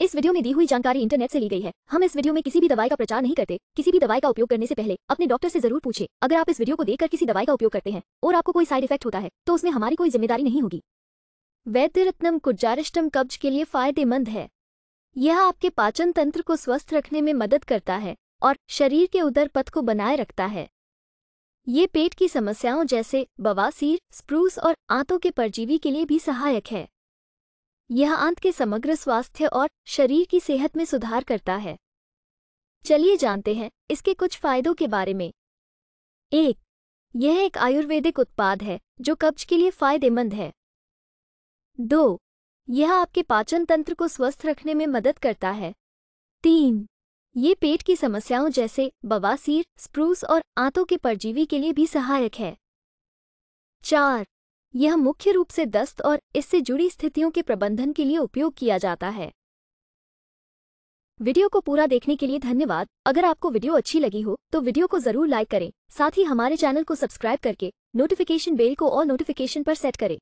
इस वीडियो में दी हुई जानकारी इंटरनेट से ली गई है हम इस वीडियो में किसी भी दवाई का प्रचार नहीं करते किसी भी दवाई का उपयोग करने से पहले अपने डॉक्टर से जरूर पूछे अगर आप इस वीडियो को देखकर किसी दवाई का उपयोग करते हैं और आपको कोई साइड इफेक्ट होता है तो उसमें हमारी कोई जिम्मेदारी नहीं होगी वैद्य रत्नम कुर्जारिष्टम कब्ज के लिए फायदेमंद है यह आपके पाचन तंत्र को स्वस्थ रखने में मदद करता है और शरीर के उदर पथ को बनाए रखता है ये पेट की समस्याओं जैसे बवासीर स्प्रूस और आंतों के परजीवी के लिए भी सहायक है यह आंत के समग्र स्वास्थ्य और शरीर की सेहत में सुधार करता है चलिए जानते हैं इसके कुछ फायदों के बारे में एक यह एक आयुर्वेदिक उत्पाद है जो कब्ज के लिए फायदेमंद है दो यह आपके पाचन तंत्र को स्वस्थ रखने में मदद करता है तीन ये पेट की समस्याओं जैसे बवासीर स्प्रूस और आंतों के परजीवी के लिए भी सहायक है चार यह मुख्य रूप से दस्त और इससे जुड़ी स्थितियों के प्रबंधन के लिए उपयोग किया जाता है वीडियो को पूरा देखने के लिए धन्यवाद अगर आपको वीडियो अच्छी लगी हो तो वीडियो को जरूर लाइक करें साथ ही हमारे चैनल को सब्सक्राइब करके नोटिफिकेशन बेल को और नोटिफिकेशन पर सेट करें